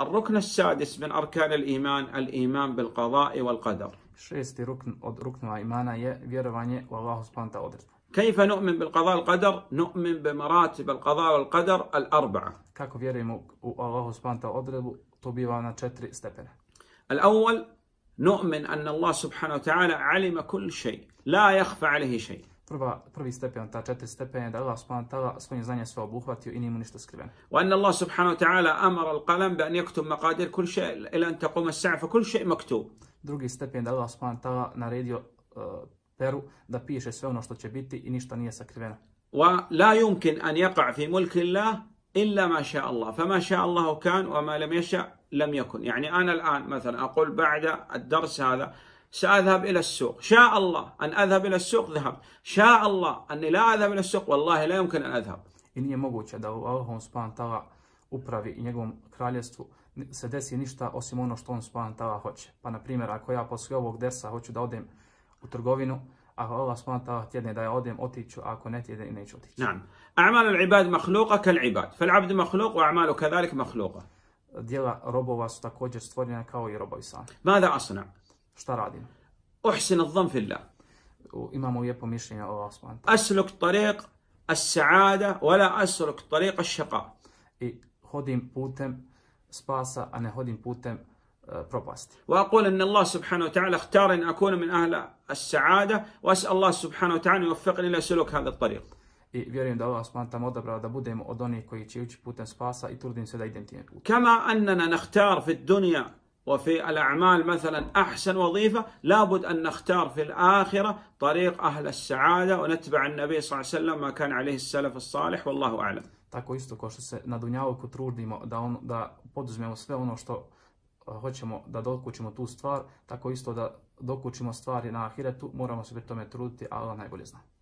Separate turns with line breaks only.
الركن السادس من أركان الإيمان الإيمان بالقضاء والقدر
Šesti rukn od ruknova imana je vjerovanje u Allahu subhanahu wa odredbe.
كيف نؤمن بالقضاء والقدر؟ نؤمن بمراتب القضاء والقدر الأربعة.
Kako vjerujemo u Allahu subhanahu wa odredbu, to biva na četiri stepena.
الأول نؤمن أن الله سبحانه وتعالى علم كل شيء لا يخفى عليه شيء.
prva, prvi stepen, ta četiri stepene, da Allah subhanahu wa ta'ala svojim znanjem sve obuhvatio i nije mu ništa skriveno.
Wa wa anna Allah subhanahu ta'ala amara al-qalam bi an yaktub maqadir kull shay ila an taqum as-sa'a fa kull shay maktub.
Drugi stepen da Allah subhanahu wa ta'ala naredio uh, peru da piše sve ono što će biti i ništa nije sakriveno. Wa
la yumkin an yaqa fi يمكن Allah illa ma ملك Allah. Fa ma شاء Allah kan wa ma lam yasha lam yakun. لم ana al-an mathalan aqul ba'da ad-dars hadha سأذهب إلى السوق شاء الله أن أذهب إلى السوق ذهبت شاء الله أني لا أذهب إلى السوق والله لا
يمكن أن أذهب I nije moguće da u Allahom subhanahu ta'ala upravi i njegovom kraljevstvu se desi ništa osim ono što on subhanahu ta'ala hoće. Pa na primjer, ako ja posle ovog desa hoću da odem u trgovinu, ako Allah subhanahu ta'ala tjedne da ja odem, otiću, ako ne tjedne, neću otići.
Naam. A'mal al-ibad makhluqa kal ibad. Fal abd makhluq wa a'malu kadhalik makhluqa.
Djela robova su također stvorena kao i robovi sami. Mada asna? šta radim? أحسن الظن في الله imamo lijepo mišljenje o Allah subhanahu
أسلك طريق
السعادة ولا أسلك طريق الشقاء i hodim putem spasa, a ne hodim putem propasti.
وأقول أن الله سبحانه وتعالى اختار أن أكون من أهل السعادة وأسأل الله سبحانه وتعالى يوفقني إلى سلوك هذا الطريق.
I vjerujem da Allah subhanahu ta'ala odabrao da budem od onih koji će ući putem spasa i trudim se da idem time putem. كما أننا
نختار في الدنيا وفي الأعمال مثلا أحسن وظيفة لابد أن نختار في الآخرة طريق أهل السعادة ونتبع النبي صلى الله عليه وسلم ما كان عليه السلف الصالح والله أعلم
Tako isto kao što se na Dunjaluku trudimo da, on, da poduzmemo sve ono što hoćemo da dokućimo tu stvar, tako isto da dokućimo stvari na Ahiretu, moramo se pri tome truditi, a Allah najbolje zna.